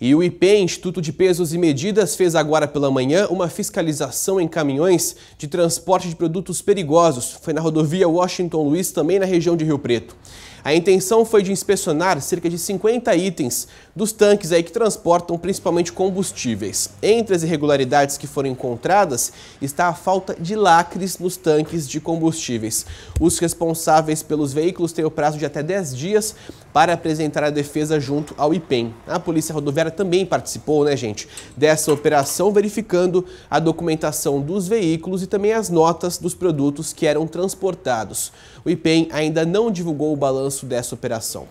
E o IP, Instituto de Pesos e Medidas, fez agora pela manhã uma fiscalização em caminhões de transporte de produtos perigosos. Foi na rodovia Washington Luiz, também na região de Rio Preto. A intenção foi de inspecionar cerca de 50 itens dos tanques aí que transportam principalmente combustíveis. Entre as irregularidades que foram encontradas está a falta de lacres nos tanques de combustíveis. Os responsáveis pelos veículos têm o prazo de até 10 dias para apresentar a defesa junto ao IPEM. A Polícia Rodoviária também participou, né, gente, dessa operação, verificando a documentação dos veículos e também as notas dos produtos que eram transportados. O IPEM ainda não divulgou o balanço avanço dessa operação.